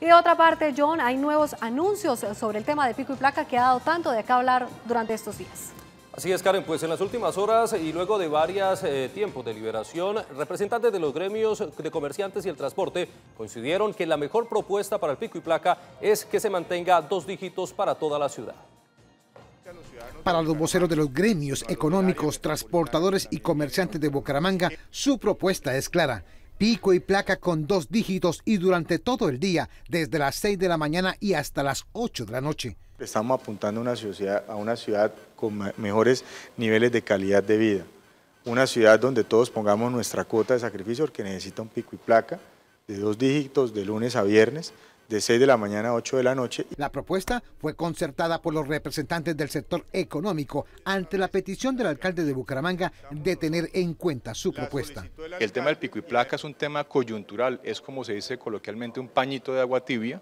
Y de otra parte, John, hay nuevos anuncios sobre el tema de pico y placa que ha dado tanto de acá hablar durante estos días. Así es, Karen, pues en las últimas horas y luego de varios eh, tiempos de liberación, representantes de los gremios de comerciantes y el transporte coincidieron que la mejor propuesta para el pico y placa es que se mantenga dos dígitos para toda la ciudad. Para los voceros de los gremios económicos, transportadores y comerciantes de Bucaramanga, su propuesta es clara pico y placa con dos dígitos y durante todo el día, desde las 6 de la mañana y hasta las 8 de la noche. Estamos apuntando a una, ciudad con mejores niveles de calidad de vida, una ciudad donde todos pongamos nuestra cuota de sacrificio porque necesita un pico y placa de dos dígitos de lunes a viernes, de 6 de la mañana a 8 de la noche. La propuesta fue concertada por los representantes del sector económico ante la petición del alcalde de Bucaramanga de tener en cuenta su propuesta. El tema del pico y placa es un tema coyuntural, es como se dice coloquialmente un pañito de agua tibia,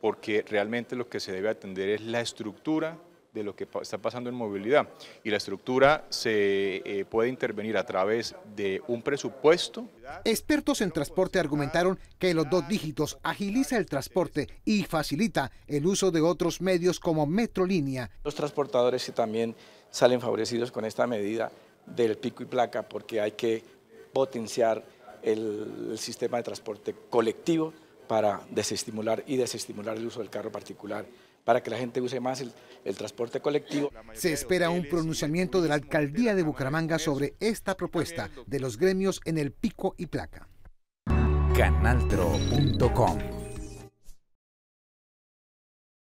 porque realmente lo que se debe atender es la estructura de lo que está pasando en movilidad. Y la estructura se eh, puede intervenir a través de un presupuesto. Expertos en transporte argumentaron que los dos dígitos agiliza el transporte y facilita el uso de otros medios como Metrolínea. Los transportadores también salen favorecidos con esta medida del pico y placa porque hay que potenciar el sistema de transporte colectivo para desestimular y desestimular el uso del carro particular para que la gente use más el, transporte colectivo. Se espera un pronunciamiento de la alcaldía de Bucaramanga sobre esta propuesta de los gremios en el pico y placa. Canaltro.com